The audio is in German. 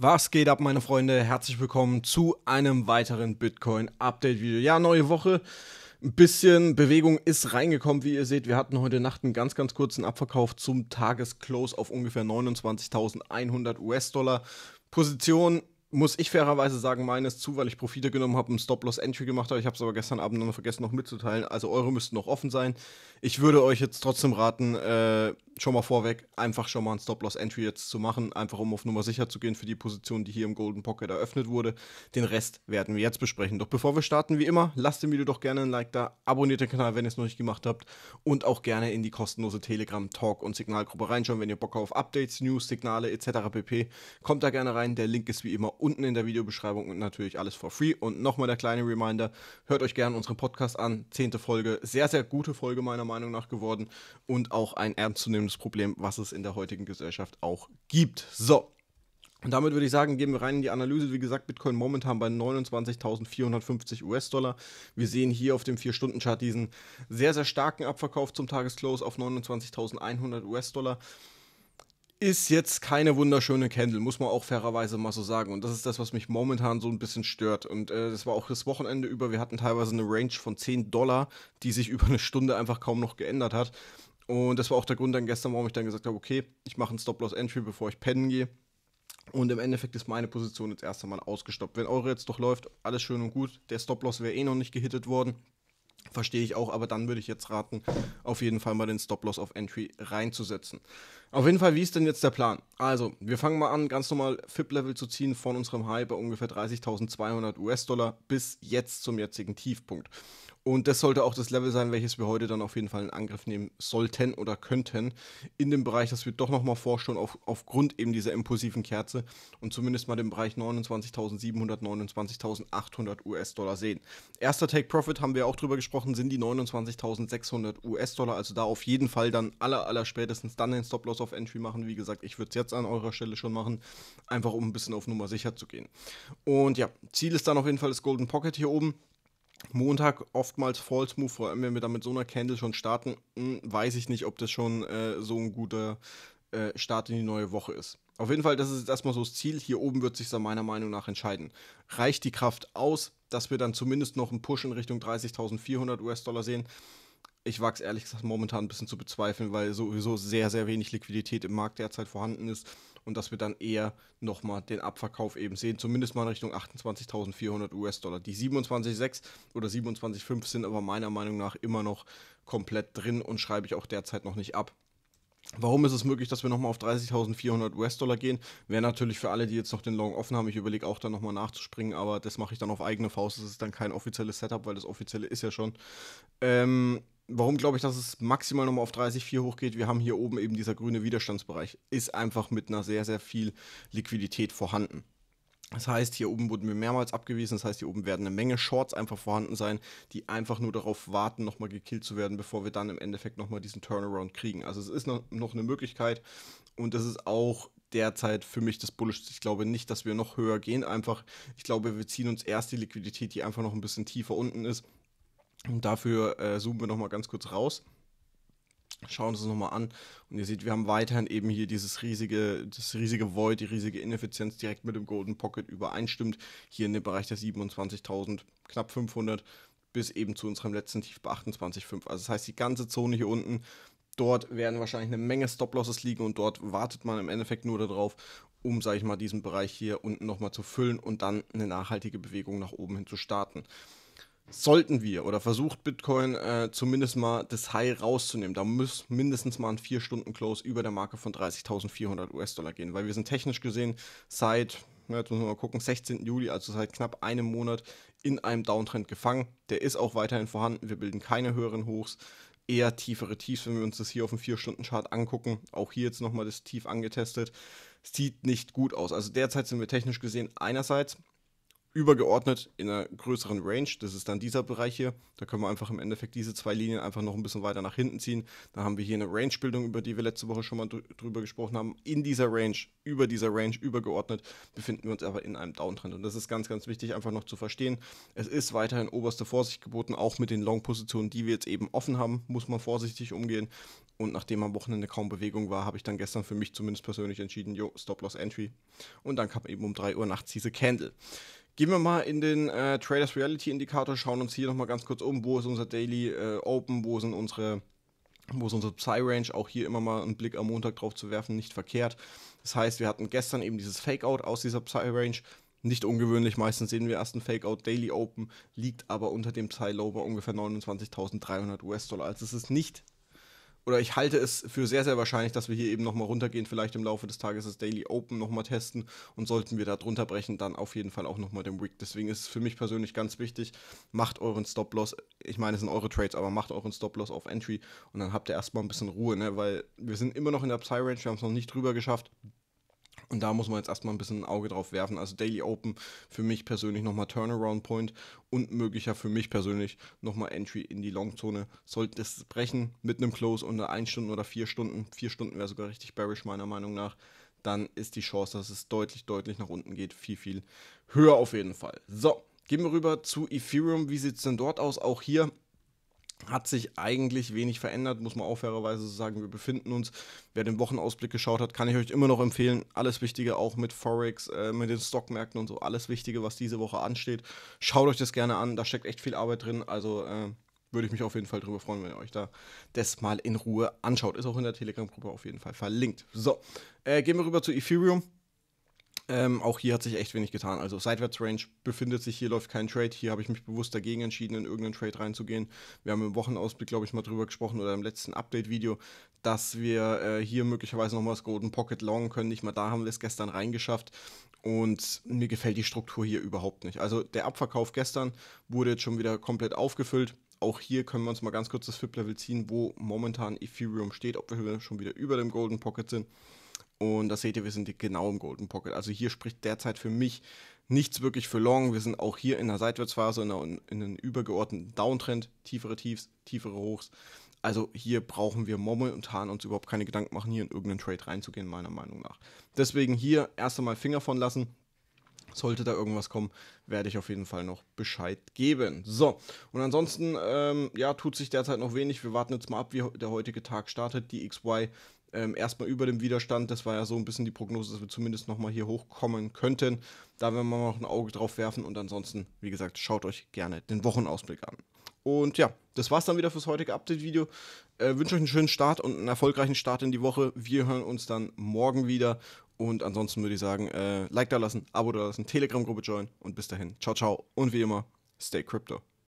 Was geht ab, meine Freunde? Herzlich willkommen zu einem weiteren Bitcoin-Update-Video. Ja, neue Woche. Ein bisschen Bewegung ist reingekommen, wie ihr seht. Wir hatten heute Nacht einen ganz, ganz kurzen Abverkauf zum Tagesclose auf ungefähr 29.100 US-Dollar. Position muss ich fairerweise sagen, meines zu, weil ich Profite genommen habe, einen Stop-Loss-Entry gemacht habe. Ich habe es aber gestern Abend noch vergessen, noch mitzuteilen. Also eure müssten noch offen sein. Ich würde euch jetzt trotzdem raten, äh, schon mal vorweg, einfach schon mal einen Stop-Loss-Entry jetzt zu machen, einfach um auf Nummer sicher zu gehen für die Position, die hier im Golden Pocket eröffnet wurde. Den Rest werden wir jetzt besprechen. Doch bevor wir starten, wie immer, lasst dem Video doch gerne ein Like da, abonniert den Kanal, wenn ihr es noch nicht gemacht habt und auch gerne in die kostenlose Telegram, Talk und Signalgruppe reinschauen, wenn ihr Bock auf Updates, News, Signale etc. pp. Kommt da gerne rein, der Link ist wie immer unten in der Videobeschreibung und natürlich alles for free. Und nochmal der kleine Reminder, hört euch gerne unseren Podcast an. Zehnte Folge, sehr, sehr gute Folge meiner Meinung nach geworden und auch ein ernstzunehmendes Problem, was es in der heutigen Gesellschaft auch gibt. So, und damit würde ich sagen, gehen wir rein in die Analyse. Wie gesagt, Bitcoin momentan bei 29.450 US-Dollar. Wir sehen hier auf dem 4-Stunden-Chart diesen sehr, sehr starken Abverkauf zum Tagesclose auf 29.100 US-Dollar ist jetzt keine wunderschöne Candle, muss man auch fairerweise mal so sagen. Und das ist das, was mich momentan so ein bisschen stört. Und äh, das war auch das Wochenende über. Wir hatten teilweise eine Range von 10 Dollar, die sich über eine Stunde einfach kaum noch geändert hat. Und das war auch der Grund dann gestern, warum ich dann gesagt habe, okay, ich mache einen Stop-Loss-Entry, bevor ich pennen gehe. Und im Endeffekt ist meine Position jetzt erst einmal ausgestoppt. Wenn eure jetzt doch läuft, alles schön und gut. Der Stop-Loss wäre eh noch nicht gehittet worden. Verstehe ich auch, aber dann würde ich jetzt raten, auf jeden Fall mal den Stop-Loss auf Entry reinzusetzen. Auf jeden Fall, wie ist denn jetzt der Plan? Also, wir fangen mal an, ganz normal FIP-Level zu ziehen von unserem High bei ungefähr 30.200 US-Dollar bis jetzt zum jetzigen Tiefpunkt. Und das sollte auch das Level sein, welches wir heute dann auf jeden Fall in Angriff nehmen sollten oder könnten. In dem Bereich, dass wir doch nochmal vorstellen, auf, aufgrund eben dieser impulsiven Kerze und zumindest mal den Bereich 29.700, 29.800 US-Dollar sehen. Erster Take Profit haben wir auch drüber gesprochen, sind die 29.600 US-Dollar. Also da auf jeden Fall dann aller, aller spätestens dann den Stop-Loss auf Entry machen. Wie gesagt, ich würde es jetzt an eurer Stelle schon machen, einfach um ein bisschen auf Nummer sicher zu gehen. Und ja, Ziel ist dann auf jeden Fall das Golden Pocket hier oben. Montag oftmals False Move, vor allem wenn wir da mit so einer Candle schon starten, hm, weiß ich nicht, ob das schon äh, so ein guter äh, Start in die neue Woche ist. Auf jeden Fall, das ist jetzt erstmal so das Ziel. Hier oben wird sich dann meiner Meinung nach entscheiden. Reicht die Kraft aus, dass wir dann zumindest noch einen Push in Richtung 30.400 US-Dollar sehen? Ich wage es ehrlich gesagt momentan ein bisschen zu bezweifeln, weil sowieso sehr, sehr wenig Liquidität im Markt derzeit vorhanden ist und dass wir dann eher nochmal den Abverkauf eben sehen, zumindest mal in Richtung 28.400 US-Dollar. Die 27,6 oder 27,5 sind aber meiner Meinung nach immer noch komplett drin und schreibe ich auch derzeit noch nicht ab. Warum ist es möglich, dass wir nochmal auf 30.400 US-Dollar gehen? Wäre natürlich für alle, die jetzt noch den Long offen haben. Ich überlege auch dann nochmal nachzuspringen, aber das mache ich dann auf eigene Faust. Das ist dann kein offizielles Setup, weil das offizielle ist ja schon. Ähm, warum glaube ich, dass es maximal nochmal auf 30,4 hochgeht? Wir haben hier oben eben dieser grüne Widerstandsbereich. Ist einfach mit einer sehr, sehr viel Liquidität vorhanden. Das heißt, hier oben wurden wir mehrmals abgewiesen. Das heißt, hier oben werden eine Menge Shorts einfach vorhanden sein, die einfach nur darauf warten, nochmal gekillt zu werden, bevor wir dann im Endeffekt nochmal diesen Turnaround kriegen. Also es ist noch, noch eine Möglichkeit und das ist auch derzeit für mich das Bullish. Ich glaube nicht, dass wir noch höher gehen. Einfach, ich glaube, wir ziehen uns erst die Liquidität, die einfach noch ein bisschen tiefer unten ist und dafür äh, zoomen wir nochmal ganz kurz raus. Schauen Sie es nochmal an. Und ihr seht, wir haben weiterhin eben hier dieses riesige, das riesige Void, die riesige Ineffizienz direkt mit dem Golden Pocket übereinstimmt. Hier in dem Bereich der 27.000, knapp 500 bis eben zu unserem letzten Tief bei 28,5. Also das heißt, die ganze Zone hier unten, dort werden wahrscheinlich eine Menge Stop-Losses liegen und dort wartet man im Endeffekt nur darauf, um, sage ich mal, diesen Bereich hier unten nochmal zu füllen und dann eine nachhaltige Bewegung nach oben hin zu starten sollten wir oder versucht Bitcoin äh, zumindest mal das High rauszunehmen. Da muss mindestens mal ein 4-Stunden-Close über der Marke von 30.400 US-Dollar gehen, weil wir sind technisch gesehen seit, jetzt müssen wir mal gucken, 16. Juli, also seit knapp einem Monat in einem Downtrend gefangen. Der ist auch weiterhin vorhanden. Wir bilden keine höheren Hochs, eher tiefere Tiefs, wenn wir uns das hier auf dem 4-Stunden-Chart angucken. Auch hier jetzt nochmal das Tief angetestet. Sieht nicht gut aus. Also derzeit sind wir technisch gesehen einerseits übergeordnet in einer größeren Range. Das ist dann dieser Bereich hier. Da können wir einfach im Endeffekt diese zwei Linien einfach noch ein bisschen weiter nach hinten ziehen. Da haben wir hier eine Range-Bildung, über die wir letzte Woche schon mal drüber gesprochen haben. In dieser Range, über dieser Range, übergeordnet, befinden wir uns aber in einem Downtrend. Und das ist ganz, ganz wichtig, einfach noch zu verstehen. Es ist weiterhin oberste Vorsicht geboten, auch mit den Long-Positionen, die wir jetzt eben offen haben, muss man vorsichtig umgehen. Und nachdem am Wochenende kaum Bewegung war, habe ich dann gestern für mich zumindest persönlich entschieden, Jo, Stop-Loss-Entry. Und dann kam eben um 3 Uhr nachts diese Candle. Gehen wir mal in den äh, Traders Reality Indikator, schauen uns hier nochmal ganz kurz um, wo ist unser Daily äh, Open, wo sind unsere wo ist unsere Psy-Range, auch hier immer mal einen Blick am Montag drauf zu werfen, nicht verkehrt. Das heißt, wir hatten gestern eben dieses Fake-Out aus dieser Psy-Range, nicht ungewöhnlich, meistens sehen wir erst ein Fake-Out Daily Open, liegt aber unter dem Psy-Low bei ungefähr 29.300 US-Dollar. Also es ist nicht oder ich halte es für sehr, sehr wahrscheinlich, dass wir hier eben nochmal runtergehen, vielleicht im Laufe des Tages das Daily Open nochmal testen und sollten wir da drunter brechen, dann auf jeden Fall auch nochmal den Week. Deswegen ist es für mich persönlich ganz wichtig, macht euren Stop-Loss, ich meine, es sind eure Trades, aber macht euren Stop-Loss auf Entry und dann habt ihr erstmal ein bisschen Ruhe, ne? weil wir sind immer noch in der Psy-Range, wir haben es noch nicht drüber geschafft, und da muss man jetzt erstmal ein bisschen ein Auge drauf werfen. Also Daily Open für mich persönlich nochmal Turnaround Point und möglicher für mich persönlich nochmal Entry in die Longzone. Sollte es brechen mit einem Close unter 1 Stunden oder 4 Stunden, 4 Stunden wäre sogar richtig bearish meiner Meinung nach, dann ist die Chance, dass es deutlich, deutlich nach unten geht, viel, viel höher auf jeden Fall. So, gehen wir rüber zu Ethereum. Wie sieht es denn dort aus? Auch hier hat sich eigentlich wenig verändert, muss man auch fairerweise sagen. Wir befinden uns, wer den Wochenausblick geschaut hat, kann ich euch immer noch empfehlen. Alles Wichtige auch mit Forex, äh, mit den Stockmärkten und so, alles Wichtige, was diese Woche ansteht. Schaut euch das gerne an, da steckt echt viel Arbeit drin. Also äh, würde ich mich auf jeden Fall darüber freuen, wenn ihr euch da das mal in Ruhe anschaut. Ist auch in der Telegram-Gruppe auf jeden Fall verlinkt. So, äh, gehen wir rüber zu Ethereum. Ähm, auch hier hat sich echt wenig getan. Also Seitwärtsrange befindet sich hier, läuft kein Trade. Hier habe ich mich bewusst dagegen entschieden, in irgendeinen Trade reinzugehen. Wir haben im Wochenausblick, glaube ich, mal drüber gesprochen oder im letzten Update-Video, dass wir äh, hier möglicherweise nochmal das Golden Pocket longen können. Nicht mal da haben wir es gestern reingeschafft. Und mir gefällt die Struktur hier überhaupt nicht. Also der Abverkauf gestern wurde jetzt schon wieder komplett aufgefüllt auch hier können wir uns mal ganz kurz das FIP-Level ziehen, wo momentan Ethereum steht, ob wir schon wieder über dem Golden Pocket sind. Und das seht ihr, wir sind genau im Golden Pocket. Also hier spricht derzeit für mich nichts wirklich für Long. Wir sind auch hier in einer Seitwärtsphase, in, einer, in einem übergeordneten Downtrend, tiefere Tiefs, tiefere Hochs. Also hier brauchen wir momentan uns überhaupt keine Gedanken machen, hier in irgendeinen Trade reinzugehen, meiner Meinung nach. Deswegen hier erst einmal Finger von lassen. Sollte da irgendwas kommen, werde ich auf jeden Fall noch Bescheid geben. So, und ansonsten, ähm, ja, tut sich derzeit noch wenig. Wir warten jetzt mal ab, wie der heutige Tag startet. Die XY ähm, erstmal über dem Widerstand. Das war ja so ein bisschen die Prognose, dass wir zumindest nochmal hier hochkommen könnten. Da werden wir mal noch ein Auge drauf werfen und ansonsten, wie gesagt, schaut euch gerne den Wochenausblick an. Und ja, das war's dann wieder fürs heutige Update-Video. Äh, wünsche euch einen schönen Start und einen erfolgreichen Start in die Woche. Wir hören uns dann morgen wieder. Und ansonsten würde ich sagen, äh, Like da lassen, Abo da lassen, Telegram-Gruppe join und bis dahin. Ciao, ciao und wie immer, stay crypto.